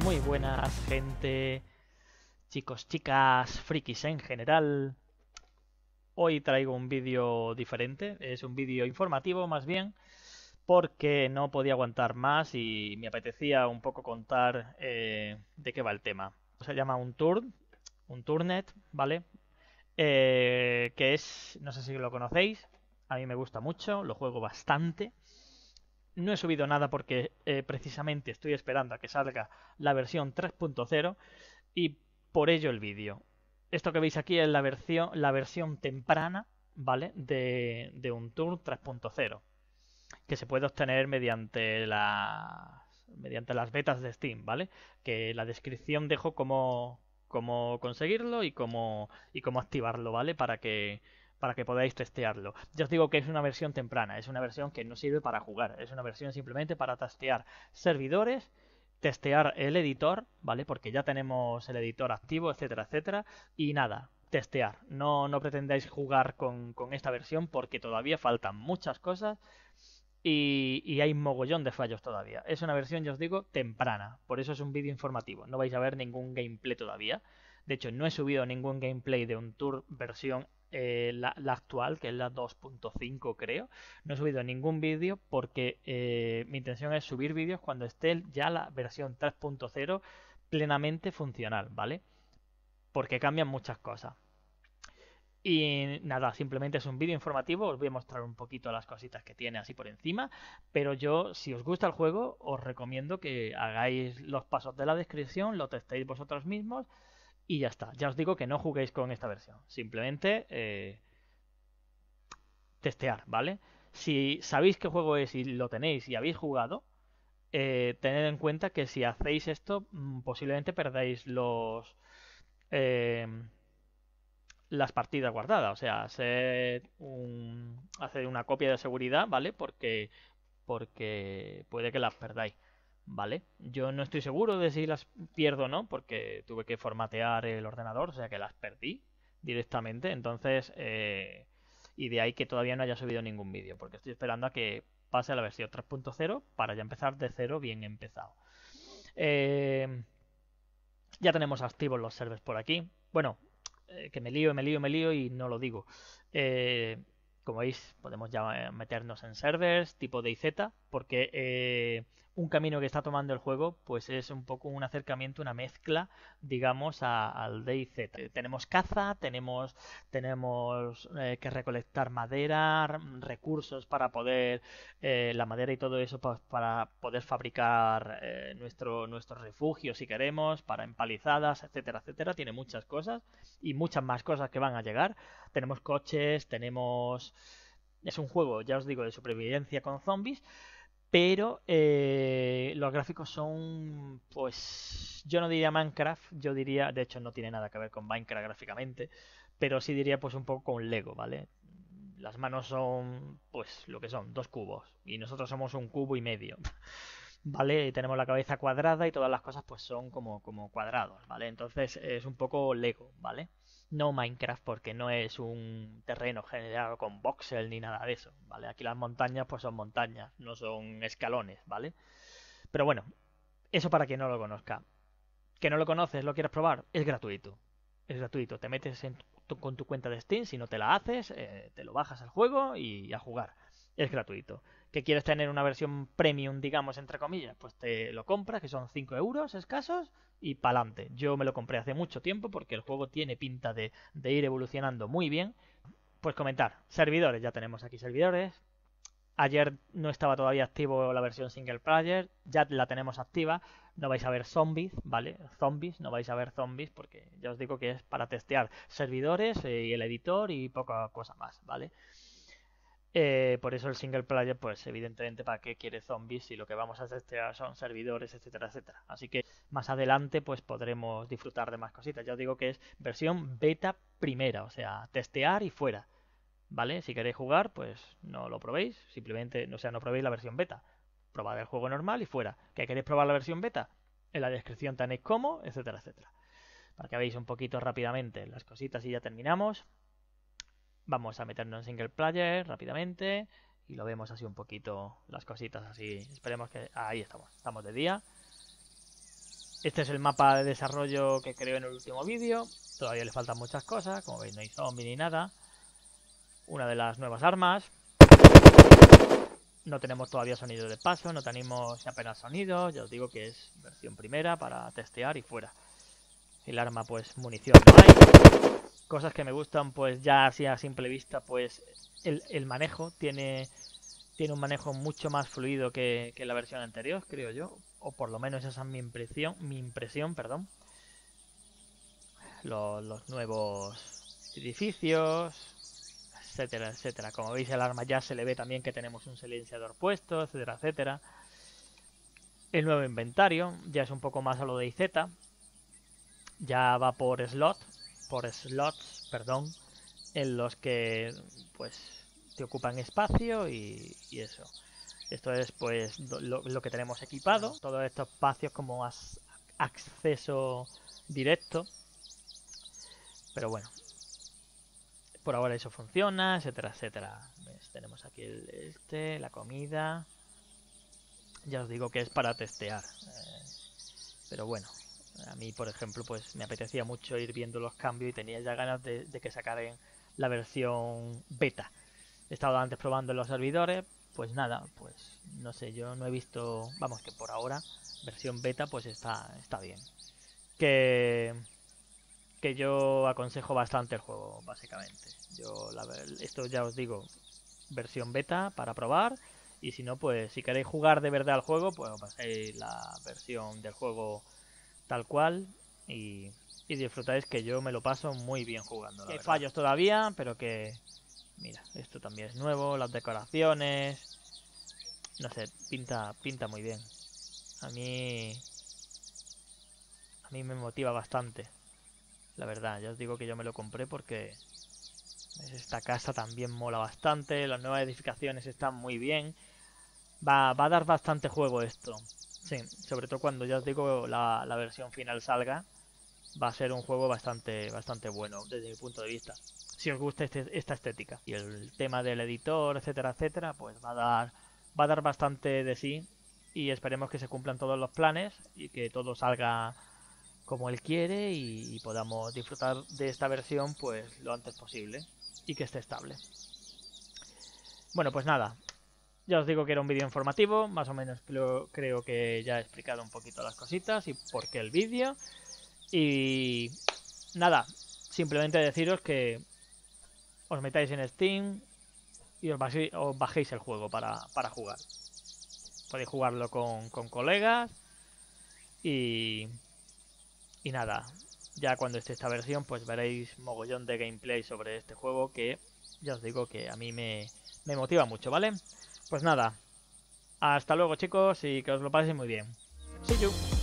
Muy, buenas, gente. Chicos, chicas, frikis en general. Hoy traigo un vídeo diferente. Es un vídeo informativo, más bien, porque no podía aguantar más y me apetecía un poco contar eh, de qué va el tema. Se llama un tour, un tournet, ¿vale? Eh, que es, no sé si lo conocéis, a mí me gusta mucho, lo juego bastante. No he subido nada porque eh, precisamente estoy esperando a que salga la versión 3.0 y por ello el vídeo. Esto que veis aquí es la versión, la versión temprana, ¿vale? De, de un tour 3.0 que se puede obtener mediante mediante las betas de Steam, ¿vale? Que la descripción dejo cómo, cómo conseguirlo y cómo, y cómo activarlo, ¿vale? Para que, para que podáis testearlo. Ya os digo que es una versión temprana, es una versión que no sirve para jugar, es una versión simplemente para testear servidores testear el editor, ¿vale? Porque ya tenemos el editor activo, etcétera, etcétera. Y nada, testear. No, no pretendáis jugar con, esta versión porque todavía faltan muchas cosas y, y, hay mogollón de fallos todavía. Es una versión, ya os digo, temprana. Por eso es un vídeo informativo. No vais a ver ningún gameplay todavía. De hecho, no he subido ningún gameplay de un tour versión eh, la, actual, que es la 2.5 creo. No he subido ningún vídeo porque eh, mi intención es subir vídeos cuando esté ya la versión 3.0 plenamente funcional, ¿vale? Porque cambian muchas cosas. Y nada, simplemente es un vídeo informativo, os voy a mostrar un poquito las cositas que tiene así por encima, pero yo, si os gusta el juego, os recomiendo que hagáis los pasos de la descripción, lo testéis vosotros mismos y ya está. Ya os digo que no juguéis con esta versión. Simplemente eh, testear, ¿vale? Si sabéis qué juego es y lo tenéis y habéis jugado, eh, tened en cuenta que si hacéis esto, mm, posiblemente perdáis los. Eh, las partidas guardadas. O sea, hacer, un, hacer una copia de seguridad, ¿vale? Porque, porque puede que las perdáis. ¿vale? Yo no estoy seguro de si las pierdo o no, porque tuve que formatear el ordenador, o sea que las perdí directamente, entonces... Eh, y de ahí que todavía no haya subido ningún vídeo, porque estoy esperando a que pase a la versión 3.0 para ya empezar de cero bien empezado. Eh, ya tenemos activos los servers por aquí. Bueno, eh, que me lío, me lío, me lío y no lo digo. como veis, podemos ya meternos en servers tipo DIZ, porque un camino que está tomando el juego, pues es un poco un acercamiento, una mezcla, digamos, a, al DayZ. Tenemos caza, tenemos, tenemos eh, que recolectar madera, recursos para poder, eh, la madera y todo eso para poder fabricar eh, nuestro, nuestros refugios si queremos, para empalizadas, etcétera, etcétera. Tiene muchas cosas y muchas más cosas que van a llegar. Tenemos coches, tenemos... Es un juego, ya os digo, de supervivencia con zombies, pero eh, los gráficos son, pues, yo no diría Minecraft, yo diría, de hecho no tiene nada que ver con Minecraft gráficamente, pero sí diría pues un poco con Lego, ¿vale? Las manos son, pues, lo que son, dos cubos, y nosotros somos un cubo y medio, ¿vale? Y tenemos la cabeza cuadrada y todas las cosas pues son como, como cuadrados, ¿vale? Entonces es un poco Lego, ¿vale? no Minecraft porque no es un terreno generado con voxel ni nada de eso, ¿vale? Aquí las montañas pues son montañas, no son escalones, ¿vale? Pero bueno, eso para quien no lo conozca. Que no lo conoces, lo quieres probar, es gratuito. Es gratuito, te metes con tu cuenta de Steam, si no te la haces, eh, te lo bajas al juego y a jugar es gratuito. ¿Que quieres tener una versión premium, digamos, entre comillas? Pues te lo compras, que son 5 euros escasos, y pa'lante. Yo me lo compré hace mucho tiempo porque el juego tiene pinta de, de ir evolucionando muy bien. Pues comentar, servidores, ya tenemos aquí servidores. Ayer no estaba todavía activo la versión single player, ya la tenemos activa. No vais a ver zombies, ¿vale? Zombies, no vais a ver zombies porque ya os digo que es para testear servidores eh, y el editor y poca cosa más, ¿vale? Eh, por eso el single player, pues evidentemente, ¿para qué quiere zombies si lo que vamos a testear son servidores, etcétera, etcétera? Así que más adelante, pues podremos disfrutar de más cositas. Ya os digo que es versión beta primera, o sea, testear y fuera. ¿Vale? Si queréis jugar, pues no lo probéis, simplemente, o sea, no probéis la versión beta. Probad el juego normal y fuera. ¿Que queréis probar la versión beta? En la descripción tenéis cómo, etcétera, etcétera. Para que veáis un poquito rápidamente las cositas y ya terminamos. Vamos a meternos en single player rápidamente y lo vemos así un poquito, las cositas así. Esperemos que... Ah, ahí estamos, estamos de día. Este es el mapa de desarrollo que creo en el último vídeo. Todavía le faltan muchas cosas, como veis no hay zombie ni nada. Una de las nuevas armas. No tenemos todavía sonido de paso, no tenemos apenas sonido. Ya os digo que es versión primera para testear y fuera. El arma pues munición Cosas que me gustan, pues ya así a simple vista, pues el, manejo tiene, tiene un manejo mucho más fluido que, la versión anterior, creo yo. O por lo menos esa es mi impresión, mi impresión, perdón. Los, nuevos edificios, etcétera, etcétera. Como veis, el arma ya se le ve también que tenemos un silenciador puesto, etcétera, etcétera. El nuevo inventario ya es un poco más a lo de IZ. Ya va por slot, por slots, perdón, en los que pues te ocupan espacio y, eso. Esto es pues lo, que tenemos equipado, todos estos espacios como as, acceso directo. Pero bueno, por ahora eso funciona, etcétera, etcétera. Pues, tenemos aquí el, este, la comida. Ya os digo que es para testear. Eh, pero bueno, a mí, por ejemplo, pues me apetecía mucho ir viendo los cambios y tenía ya ganas de, que sacaran la versión beta. He estado antes probando en los servidores, pues nada, pues no sé, yo no he visto, vamos, que por ahora versión beta pues está, está bien. Que, que yo aconsejo bastante el juego, básicamente. Yo, esto ya os digo, versión beta para probar. Y si no, pues si queréis jugar de verdad al juego, pues paséis la versión del juego tal cual y, y disfrutáis que yo me lo paso muy bien jugando. Hay fallos todavía, pero que mira, esto también es nuevo, las decoraciones, no sé, pinta, pinta muy bien. A mí, a mí me motiva bastante, la verdad. Ya os digo que yo me lo compré porque esta casa también mola bastante, las nuevas edificaciones están muy bien. Va, va a dar bastante juego esto sobre todo cuando ya os digo la, la versión final salga, va a ser un juego bastante, bastante bueno desde mi punto de vista. Si os gusta este, esta estética y el tema del editor, etcétera, etcétera, pues va a dar, va a dar bastante de sí y esperemos que se cumplan todos los planes y que todo salga como él quiere y, y podamos disfrutar de esta versión pues lo antes posible y que esté estable. Bueno, pues nada, ya os digo que era un vídeo informativo, más o menos creo, que ya he explicado un poquito las cositas y por qué el vídeo. Y nada, simplemente deciros que os metáis en Steam y os, bajéis, os bajéis el juego para, jugar. Podéis jugarlo con, colegas y, y nada, ya cuando esté esta versión pues veréis mogollón de gameplay sobre este juego que ya os digo que a mí me motiva mucho, ¿vale? Pues nada, hasta luego chicos y que os lo paséis muy bien. See you.